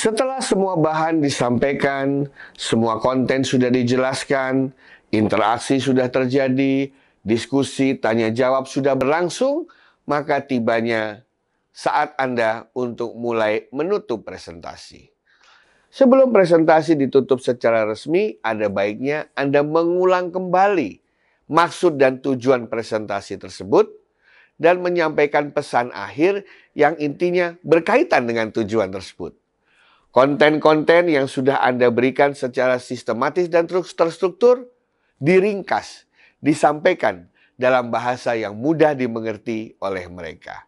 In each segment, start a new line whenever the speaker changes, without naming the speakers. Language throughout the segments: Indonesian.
Setelah semua bahan disampaikan, semua konten sudah dijelaskan, interaksi sudah terjadi, diskusi tanya jawab sudah berlangsung, maka tibanya saat Anda untuk mulai menutup presentasi. Sebelum presentasi ditutup secara resmi, ada baiknya Anda mengulang kembali maksud dan tujuan presentasi tersebut dan menyampaikan pesan akhir yang intinya berkaitan dengan tujuan tersebut. Konten-konten yang sudah Anda berikan secara sistematis dan terstruktur diringkas, disampaikan dalam bahasa yang mudah dimengerti oleh mereka.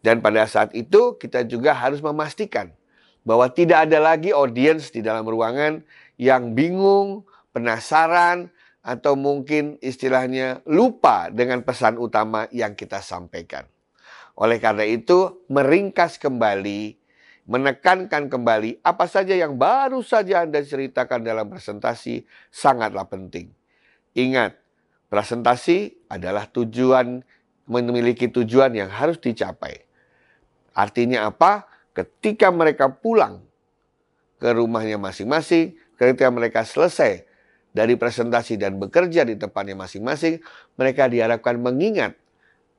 Dan pada saat itu kita juga harus memastikan bahwa tidak ada lagi audiens di dalam ruangan yang bingung, penasaran, atau mungkin istilahnya lupa dengan pesan utama yang kita sampaikan. Oleh karena itu, meringkas kembali menekankan kembali apa saja yang baru saja Anda ceritakan dalam presentasi sangatlah penting. Ingat, presentasi adalah tujuan memiliki tujuan yang harus dicapai. Artinya apa? Ketika mereka pulang ke rumahnya masing-masing, ketika mereka selesai dari presentasi dan bekerja di tempatnya masing-masing, mereka diharapkan mengingat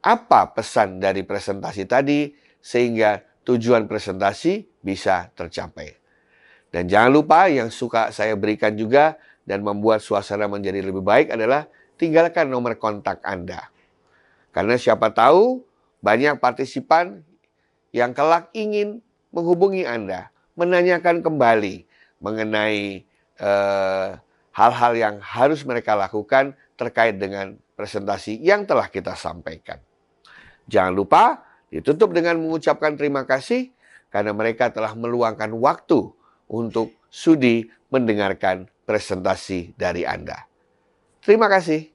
apa pesan dari presentasi tadi sehingga tujuan presentasi bisa tercapai. Dan jangan lupa yang suka saya berikan juga dan membuat suasana menjadi lebih baik adalah tinggalkan nomor kontak Anda. Karena siapa tahu banyak partisipan yang kelak ingin menghubungi Anda, menanyakan kembali mengenai hal eh, hal-hal yang harus mereka lakukan terkait dengan presentasi yang telah kita sampaikan. Jangan lupa Ditutup dengan mengucapkan terima kasih karena mereka telah meluangkan waktu untuk sudi mendengarkan presentasi dari Anda. Terima kasih.